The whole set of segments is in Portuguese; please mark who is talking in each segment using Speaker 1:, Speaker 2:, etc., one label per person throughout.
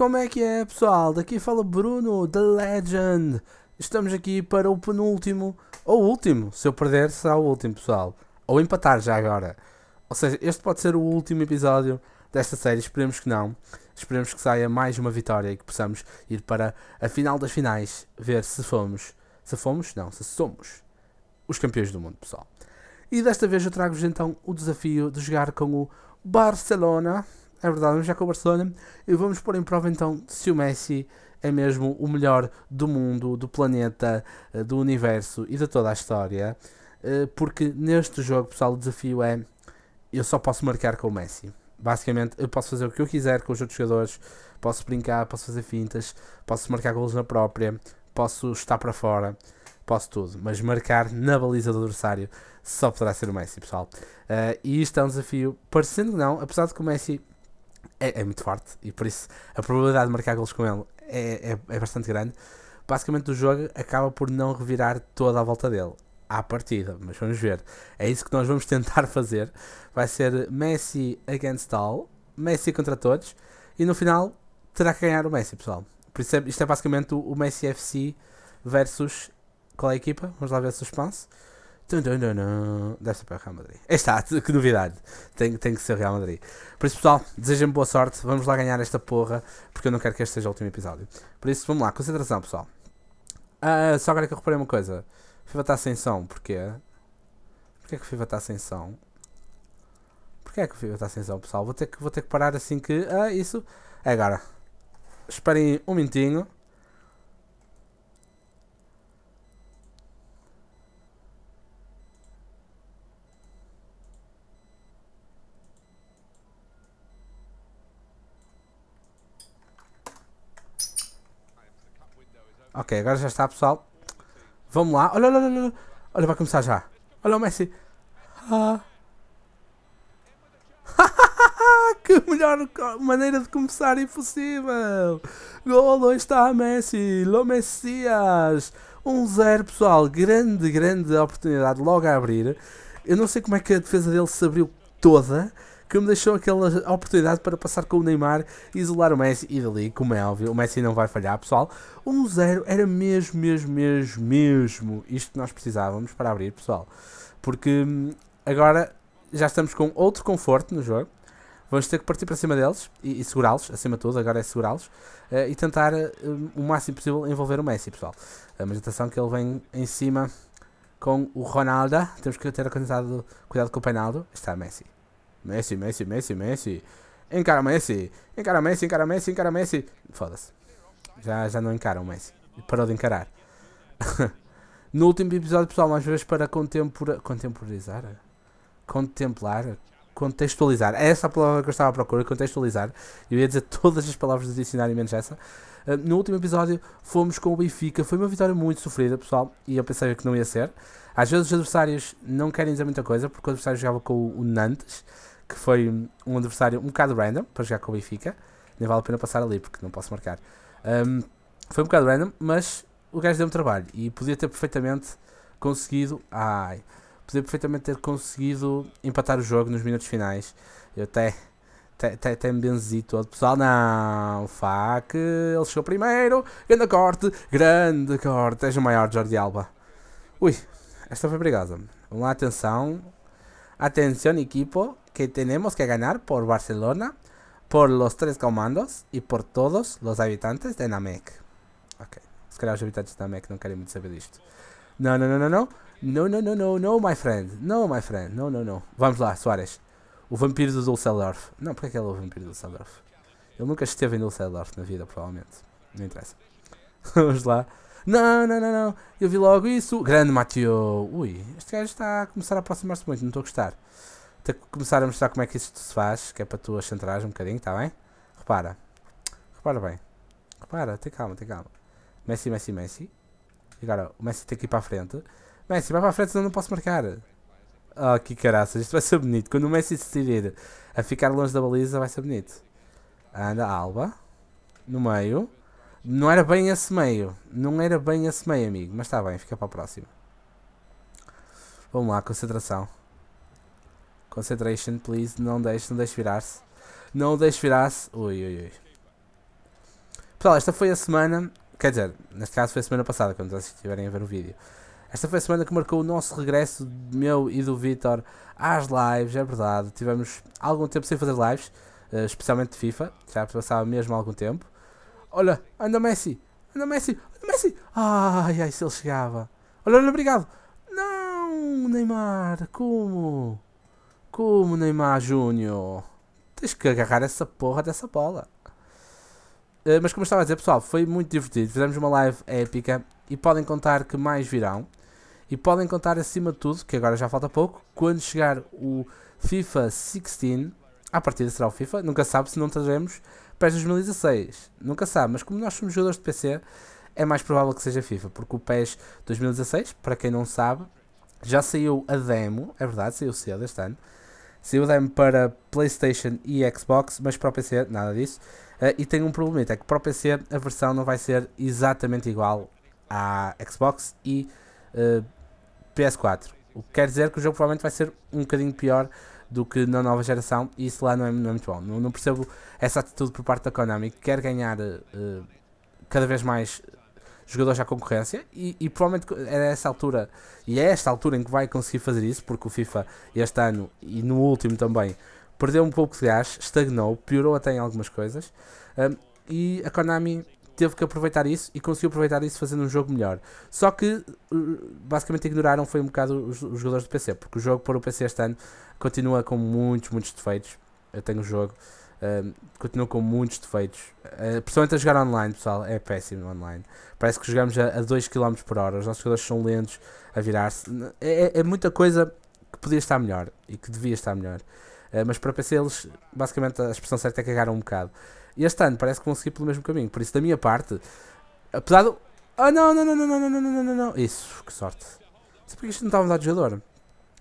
Speaker 1: Como é que é, pessoal? Daqui fala Bruno, The Legend. Estamos aqui para o penúltimo, ou último, se eu perder será o último, pessoal. Ou empatar já agora. Ou seja, este pode ser o último episódio desta série, esperemos que não. Esperemos que saia mais uma vitória e que possamos ir para a final das finais, ver se fomos, se fomos, não, se somos os campeões do mundo, pessoal. E desta vez eu trago-vos então o desafio de jogar com o Barcelona é verdade, vamos já com o Barcelona e vamos pôr em prova então se o Messi é mesmo o melhor do mundo, do planeta, eh, do universo e de toda a história. Eh, porque neste jogo, pessoal, o desafio é eu só posso marcar com o Messi. Basicamente, eu posso fazer o que eu quiser com os outros jogadores, posso brincar, posso fazer fintas, posso marcar golos na própria, posso estar para fora, posso tudo, mas marcar na baliza do adversário só poderá ser o Messi, pessoal. Uh, e isto é um desafio, parecendo que não, apesar de que o Messi é, é, muito forte e por isso a probabilidade de marcar gols com ele é, é, é, bastante grande. Basicamente, o jogo acaba por não revirar toda a volta dele à partida, mas vamos ver. É isso que nós vamos tentar fazer. Vai ser Messi against all, Messi contra todos e no final terá que ganhar o Messi, pessoal. Por isso, é, isto é basicamente o, o Messi FC versus qual é a equipa? Vamos lá ver se suspense. Deve para o Real Madrid. está, que novidade. Tem, tem que ser o Real Madrid. Por isso, pessoal, desejem-me boa sorte. Vamos lá ganhar esta porra, porque eu não quero que este seja o último episódio. Por isso, vamos lá, concentração, pessoal. Uh, só agora que eu reparei uma coisa. FIFA está sem som, porquê? Porquê que o FIFA está sem som? Porquê é que o FIFA está sem som, pessoal? Vou ter que, vou ter que parar assim que. Ah, isso. É agora. Esperem um minutinho. Ok, agora já está, pessoal. Vamos lá. Olha, olha, olha. Olha, vai começar já. Olha o Messi. Ah. que melhor maneira de começar impossível. Golo está Messi. Lo Messias. 1-0, um pessoal. Grande, grande oportunidade logo a abrir. Eu não sei como é que a defesa dele se abriu toda que me deixou aquela oportunidade para passar com o Neymar e isolar o Messi e dali, como é óbvio, o Messi não vai falhar, pessoal. 1-0 era mesmo, mesmo, mesmo, mesmo isto que nós precisávamos para abrir, pessoal. Porque hum, agora já estamos com outro conforto no jogo. Vamos ter que partir para cima deles e, e segurá-los, acima de tudo, agora é segurá-los uh, e tentar uh, o máximo possível envolver o Messi, pessoal. Uh, mas atenção que ele vem em cima com o Ronaldo. Temos que ter cuidado, cuidado com o Penaldo. Está Messi. Messi, Messi, Messi, Messi. Encara Messi. Encara Messi, encara Messi, encara Messi. Foda-se. Já, já não encaram Messi. Parou de encarar. no último episódio, pessoal, mais vezes para contempor... contemporizar. Contemplar. Contextualizar. É essa a palavra que eu estava à procura. Contextualizar. Eu ia dizer todas as palavras do dicionário menos essa. Ah, no último episódio fomos com o Benfica. Foi uma vitória muito sofrida, pessoal. E eu pensei que não ia ser. Às vezes os adversários não querem dizer muita coisa. Porque o adversário jogava com o Nantes que foi um adversário um bocado random para jogar com o Benfica. Nem vale a pena passar ali porque não posso marcar. Um, foi um bocado random, mas o gajo deu-me trabalho e podia ter perfeitamente conseguido. Ai, podia perfeitamente ter conseguido empatar o jogo nos minutos finais. Eu até. Até, até, até me benzi todo, pessoal. Não, fuck ele chegou primeiro. Grande corte, grande corte. És o maior, Jordi Alba. Ui, esta foi obrigada Vamos lá, atenção. Atenção, equipo que tenemos que ganar por Barcelona, por los tres comandos y por todos los habitantes de Namek. Ok, se calhar os habitantes de Namek não querem muito saber disto. Não, não, não, não, não. Não, não, não, não, não, my friend. Não, my friend. Não, não, não. Vamos lá, Soares. O vampiro do Dusseldorf. Não, porque é que ele é o vampiro do Dusseldorf? Ele nunca esteve em Dusseldorf na vida, provavelmente. Não interessa. Vamos lá. Não, não, não, não. Eu vi logo isso. Grande Mathieu. Ui, este gajo está a começar a aproximar-se muito. Não estou a gostar. Vou começar a mostrar como é que isto se faz, que é para tu achantares um bocadinho, está bem? Repara. Repara bem. Repara, tem calma, tem calma. Messi, Messi, Messi. E agora, o Messi tem que ir para a frente. Messi, vai para a frente, senão não posso marcar. Oh, que caraças, isto vai ser bonito. Quando o Messi decidir a ficar longe da baliza, vai ser bonito. Anda, Alba. No meio. Não era bem esse meio. Não era bem esse meio, amigo. Mas está bem, fica para a próxima. Vamos lá, concentração. Concentration, please. Não deixe, não deixe virar-se. Não deixe virar-se. Ui, ui, ui. Pessoal, esta foi a semana. Quer dizer, neste caso foi a semana passada, quando vocês estiverem a ver o vídeo. Esta foi a semana que marcou o nosso regresso, meu e do Vitor, às lives, é verdade. Tivemos algum tempo sem fazer lives, eh, especialmente de FIFA, já passava mesmo algum tempo. Olha, anda Messi, anda Messi, anda Messi! Ai, ai, se ele chegava. Olha, olha, obrigado! Não, Neymar, como? Como, Neymar Júnior? Tens que agarrar essa porra dessa bola. Uh, mas como estava a dizer, pessoal, foi muito divertido. Fizemos uma live épica e podem contar que mais virão. E podem contar acima de tudo, que agora já falta pouco, quando chegar o FIFA 16, a partir será o FIFA, nunca sabe se não trazemos PES 2016. Nunca sabe, mas como nós somos jogadores de PC, é mais provável que seja FIFA, porque o PES 2016, para quem não sabe, já saiu a demo, é verdade, saiu cedo este ano, Saiu demo para PlayStation e Xbox, mas para o PC nada disso. Uh, e tem um problema, é que para o PC a versão não vai ser exatamente igual à Xbox e uh, ah, PS4. O que quer dizer que o jogo provavelmente vai ser um bocadinho pior do que na nova geração e isso lá não é, não é muito bom. Não, não, percebo essa atitude por parte da Konami que quer ganhar uh, cada vez mais jogadores à concorrência e, e provavelmente era é essa altura e é esta altura em que vai conseguir fazer isso, porque o FIFA este ano e no último também perdeu um pouco de gás, estagnou, piorou até em algumas coisas um, e a Konami teve que aproveitar isso e conseguiu aproveitar isso fazendo um jogo melhor. Só que uh, basicamente ignoraram foi um bocado os, os jogadores do PC, porque o jogo para o PC este ano continua com muitos, muitos defeitos. Eu tenho o jogo continua com muitos defeitos. Uh, principalmente a jogar online, pessoal, é péssimo online. Parece que jogamos a, a 2 km por hora, os nossos jogadores são lentos a virar-se. É, é, é, muita coisa que podia estar melhor e que devia estar melhor. Uh, mas para PC eles, basicamente, a expressão certa é cagaram um bocado. E este ano parece que vão seguir pelo mesmo caminho. Por isso, da minha parte, apesar do. Oh não, não, não, não, não, não, não, não, não, Isso, que sorte. Não porque isto não estava a mudar de jogador.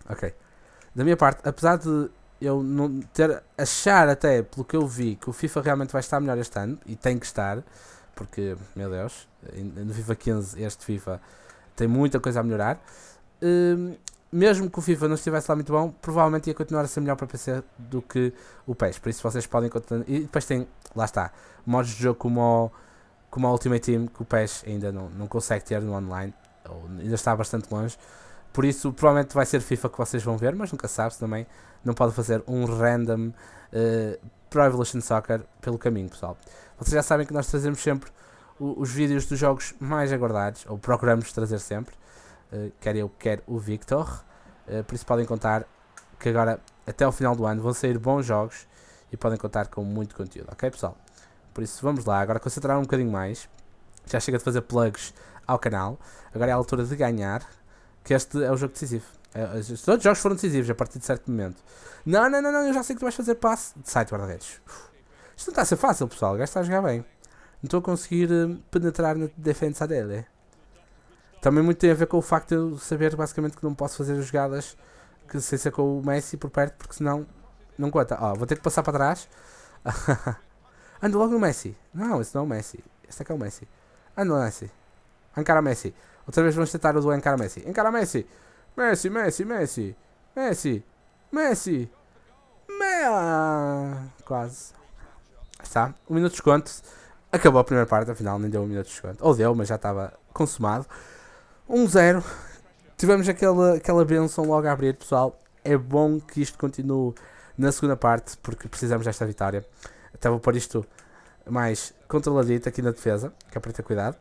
Speaker 1: Ok. Da minha parte, apesar de eu não ter, achar até, pelo que eu vi, que o FIFA realmente vai estar melhor este ano e tem que estar, porque, meu Deus, no FIFA 15 este FIFA tem muita coisa a melhorar. Um, mesmo que o FIFA não estivesse lá muito bom, provavelmente ia continuar a ser melhor para PC do que o PES. Por isso vocês podem continuar. E depois tem, lá está, modos de jogo como o, como o Ultimate Team, que o PES ainda não, não consegue ter no online, ou ainda está bastante longe. Por isso, provavelmente vai ser FIFA que vocês vão ver, mas nunca sabes também. Não pode fazer um random uh, Pro Evolution Soccer pelo caminho, pessoal. Vocês já sabem que nós trazemos sempre o, os vídeos dos jogos mais aguardados, ou procuramos trazer sempre, uh, quer eu, quer o Victor. Uh, por isso, podem contar que agora, até o final do ano, vão sair bons jogos e podem contar com muito conteúdo, ok, pessoal? Por isso, vamos lá. Agora, concentrar um bocadinho mais. Já chega de fazer plugs ao canal. Agora é a altura de ganhar que este é o jogo decisivo. É, todos os jogos foram decisivos a partir de certo momento. Não, não, não, não eu já sei que tu vais fazer passe. Sai de guarda-redes. Isto não está a ser fácil, pessoal. O gajo está a jogar bem. Não estou a conseguir eh, penetrar na defesa dele. É? Também muito tem a ver com o facto de eu saber basicamente que não posso fazer as jogadas que sem ser com o Messi por perto, porque senão não conta. Ó, oh, vou ter que passar para trás. Ando logo no Messi. Não, esse não é o Messi. Este aqui é, é o Messi. Ando no Messi. o Messi. Outra vez vamos tentar o do encara Messi. Encara Messi. Messi, Messi, Messi. Messi. Messi. Mela. Quase. Está. Um minuto de desconto. Acabou a primeira parte, afinal nem deu um minuto de desconto. Ou deu, mas já estava consumado. 1-0. Um Tivemos aquela, aquela benção logo a abrir, pessoal. É bom que isto continue na segunda parte, porque precisamos desta vitória. Até vou pôr isto mais controladito aqui na defesa, que é para ter cuidado.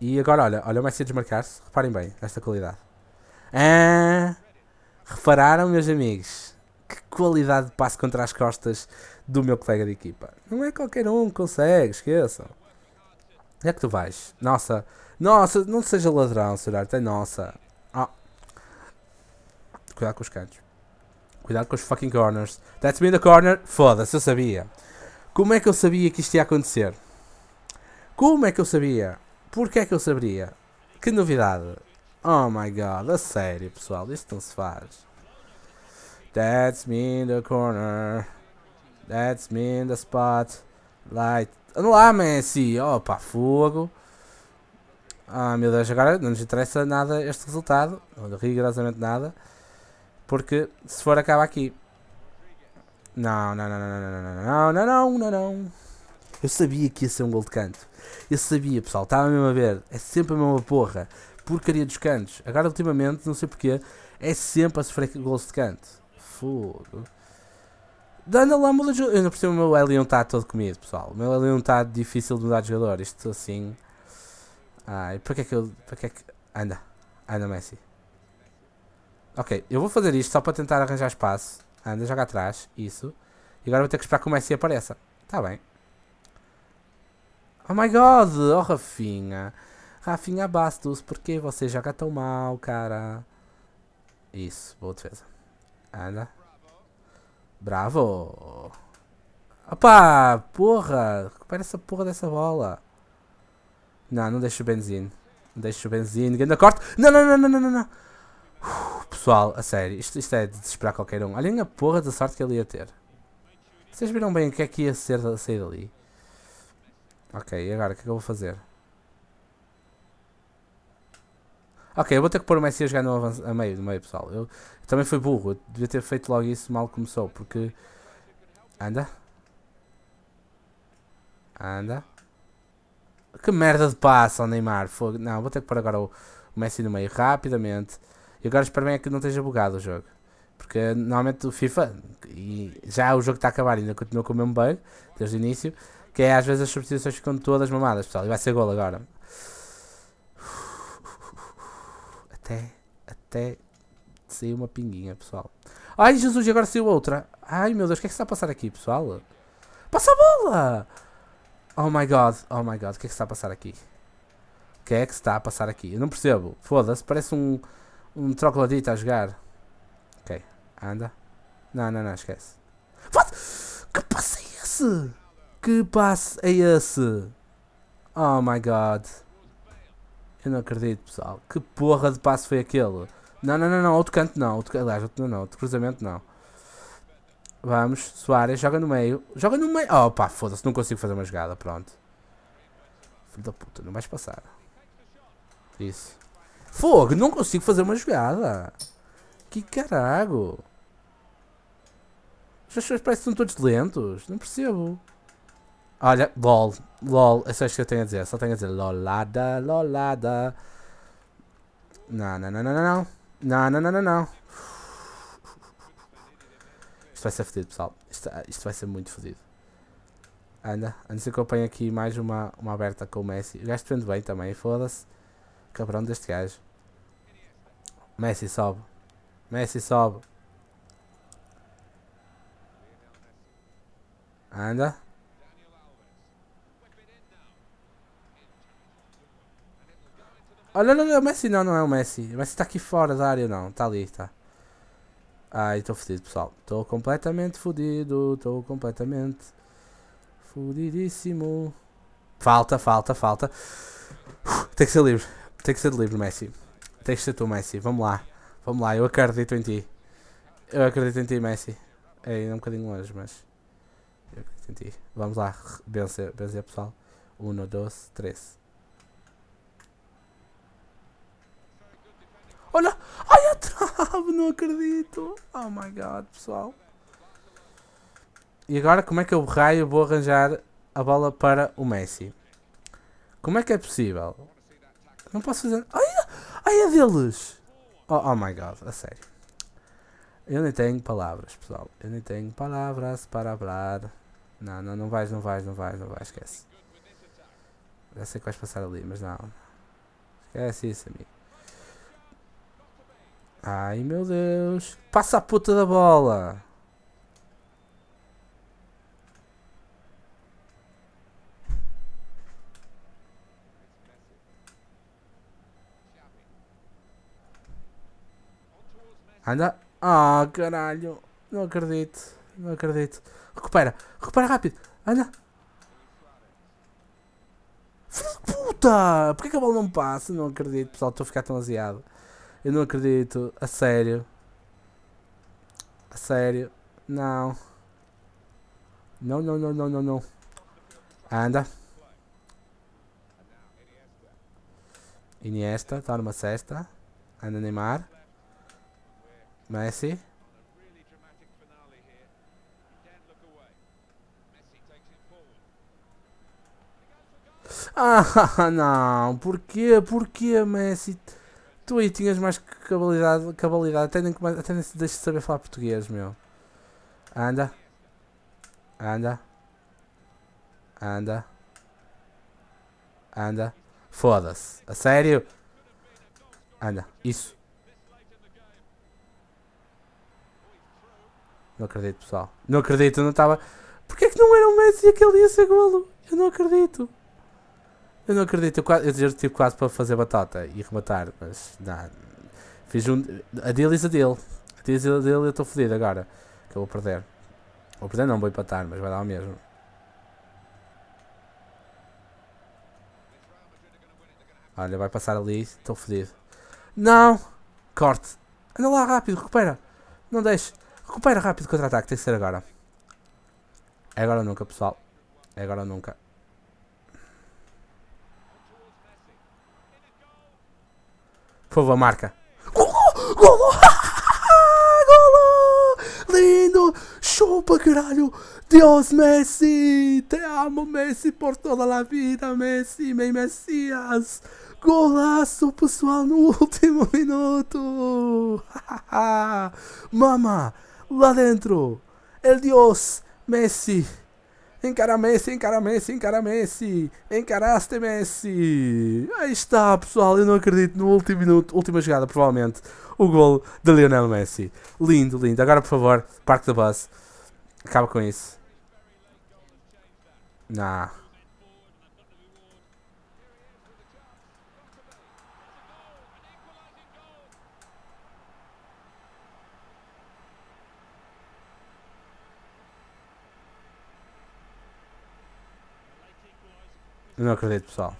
Speaker 1: E agora, olha, olha o Messi a desmarcar-se. Reparem bem esta qualidade. Ah, repararam, meus amigos? Que qualidade de passo contra as costas do meu colega de equipa. Não é qualquer um que consegue, esqueçam. Onde é que tu vais? Nossa, nossa, não seja ladrão, senhor é nossa. Oh. Cuidado com os cantos. Cuidado com os fucking corners. That's me in the corner. Foda-se, eu sabia. Como é que eu sabia que isto ia acontecer? Como é que eu sabia? Porque é que eu saberia? Que novidade! Oh my god, a sério pessoal, isso não se faz. That's me in the corner. That's me in the spot. Light. Anda lá, Messi! Opa, oh, fogo! Ah, meu Deus, agora não nos interessa nada este resultado. Rigorosamente nada. Porque se for, acaba aqui. Não, não, não, não, não, não, não, não, não, não, não. Eu sabia que ia ser um gol de canto. Eu sabia, pessoal, estava mesmo a ver. É sempre a mesma porra. Porcaria dos cantos. Agora, ultimamente, não sei porquê, é sempre a sofrer gols de canto. Fogo. Dando lá muda Eu não percebo o meu L1 está todo comido, pessoal. O meu L1 está difícil de mudar de jogador. Isto assim. Ai, para que é que eu. Para que é que. Anda. Anda, Messi. Ok, eu vou fazer isto só para tentar arranjar espaço. Anda, joga atrás. Isso. E agora vou ter que esperar que o Messi apareça. Está bem. Oh my god, oh Rafinha. Rafinha Bastos, por que você joga tão mal, cara? Isso, boa defesa. Anda. Bravo. Opa, porra. Recupera essa porra dessa bola. Não, não deixa o Benzino. Não deixa o Benzino. Grande corte. Não, não, não, não, não, não. não. Uf, uh, pessoal, a sério. Isto, isto é de desesperar qualquer um. Olhem a porra da sorte que ele ia ter. Vocês viram bem o que é que ia ser sair dali? Ok, agora o que é que eu vou fazer? Ok, eu vou ter que pôr o Messi a jogar no avanço, a meio, no meio pessoal. Eu, eu também fui burro, eu devia ter feito logo isso mal começou, porque... Anda. Anda. Que merda de passa ao Neymar. Fogo. Não, vou ter que pôr agora o, o Messi no meio rapidamente. E agora espero bem é que não esteja bugado o jogo. Porque normalmente o FIFA, e já o jogo está a acabar ainda continua com o mesmo bug, desde o início. Que é às vezes as substituições ficam todas mamadas, pessoal. E vai ser gol agora. Até, até saiu uma pinguinha, pessoal. Ai, Jesus, e agora saiu outra. Ai, meu Deus, o que é que está a passar aqui, pessoal? Passa a bola! Oh my God, oh my God, o que é que está a passar aqui? O que é que está a passar aqui? Eu não percebo. Foda-se, parece um, um trocladito a jogar. Ok, anda. Não, não, não, esquece. Foda-se! Que passe é esse? Que passe é esse? Oh my god. Eu não acredito, pessoal. Que porra de passe foi aquele? Não, não, não, não. Outro canto não. Outro, aliás, outro, não, não. Outro cruzamento não. Vamos. Soares, joga no meio. Joga no meio. Oh pá, foda-se. Não consigo fazer uma jogada. Pronto. Filho da puta. Não vais passar. Isso. Fogo. Não consigo fazer uma jogada. Que carago. Os pessoas parecem são todos lentos. Não percebo. Olha, LOL. LOL, isso é isso que eu tenho a dizer. Só tenho a dizer LOLada, LOLada. Não, não, não, não, não. Não, não, não, não, não. Isto vai ser fodido, pessoal. Isto, ah, isto vai ser muito fodido. Anda, antes que eu apanhe aqui mais uma, uma aberta com o Messi. O gajo prende bem também, foda-se. Cabrão deste gajo. Messi sobe. Messi sobe. Anda. Olha, olha, o Messi não, não é o Messi. O Messi está aqui fora da área, não. Está ali, está. Ai, estou fodido, pessoal. Estou completamente fodido. Estou completamente fodidíssimo. Falta, falta, falta. Uf, tem que ser livre. Tem que ser de livre, Messi. Tem que ser tu, Messi. Vamos lá. Vamos lá, eu acredito em ti. Eu acredito em ti, Messi. É ainda um bocadinho longe, mas. Eu acredito em ti. Vamos lá, vencer, vencer pessoal. 1, 2, 3. Olha! Ai, a trave! Não acredito! Oh my god, pessoal! E agora como é que eu raio vou arranjar a bola para o Messi? Como é que é possível? Não posso fazer... Ai, ai a é deles! Oh, oh my god, a sério. Eu nem tenho palavras, pessoal. Eu nem tenho palavras para falar. Não, não, não vais, não vais, não vais, não vais, esquece. Já sei que vais passar ali, mas não. Esquece isso, amigo. Ai meu Deus. Passa a puta da bola. Anda. Ah, oh, caralho. Não acredito. Não acredito. Recupera. Recupera rápido. Anda. Filho de puta! Porquê que a bola não passa? Não acredito, pessoal. Estou a ficar tão aziado. Eu não acredito. A sério. A sério. Não. Não, não, não, não, não, não. Anda. Iniesta, tá numa cesta. Anda Neymar. Messi. Ah, não. Por quê? Por quê, Messi? Tu aí tinhas mais cabalidade, cabalidade. até nem, até nem se deixa de saber falar português, meu. Anda. Anda. Anda. Anda. Foda-se. A sério? Anda. Isso. Não acredito, pessoal. Não acredito, eu não estava... Porquê é que não era o Messi aquele ia ser golo? Eu não acredito. Eu não acredito, eu, já estive quase para fazer batata e rematar, mas não. Fiz um. A deal is a deal. A deal is a deal eu estou fodido agora. Que eu vou perder. Vou perder, não vou empatar, mas vai dar o mesmo. Olha, vai passar ali, estou fodido. Não! Corte! Anda lá rápido, recupera! Não deixe! Recupera rápido contra-ataque, tem que ser agora. É agora ou nunca, pessoal. É agora ou nunca. Por favor, marca. Golo! Golo! Golo! Lindo! Chupa, caralho! Deus, Messi! Te amo, Messi, por toda a vida, Messi, meu Messias! Golaço, pessoal, no último minuto! Mama! Lá dentro! El Dios! Messi! Encara Messi, encara Messi, encara Messi. Encaraste Messi. Aí está, pessoal. Eu não acredito. No último minuto, última jogada, provavelmente. O golo de Lionel Messi. Lindo, lindo. Agora, por favor, Parque da base, Acaba com isso. Nah. Não acredito, pessoal.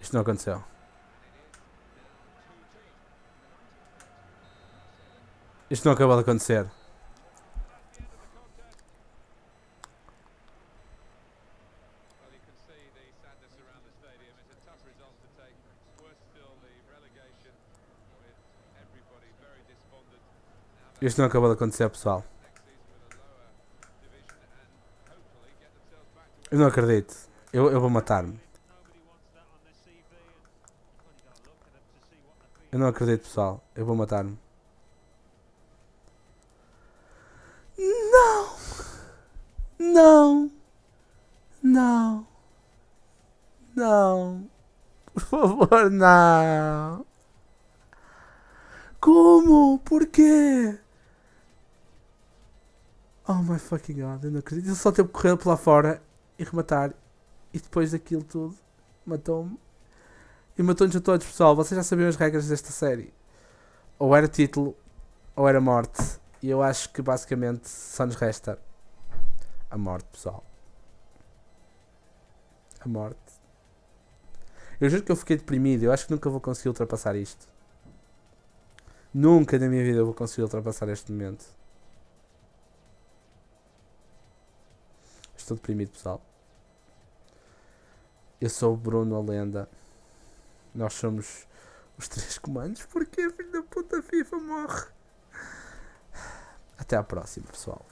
Speaker 1: Isto não aconteceu. Isto não acabou de acontecer. Isto não acabou de acontecer, pessoal. Eu não acredito. Eu, eu vou matar-me. Eu não acredito, pessoal. Eu vou matar-me. Não! Não! Não! Não! Por favor, não! Como? Porquê? Oh my fucking god, eu não acredito. Ele só teve correr lá fora e rematar. E depois daquilo tudo, matou-me. E matou-nos a todos, pessoal. Vocês já sabiam as regras desta série. Ou era título, ou era morte. E eu acho que basicamente só nos resta a morte, pessoal. A morte. Eu juro que eu fiquei deprimido. Eu acho que nunca vou conseguir ultrapassar isto. Nunca na minha vida eu vou conseguir ultrapassar este momento. Estou deprimido, pessoal. Eu sou o Bruno, a lenda. Nós somos os três comandos. Porque filho da puta FIFA morre? Até à próxima, pessoal.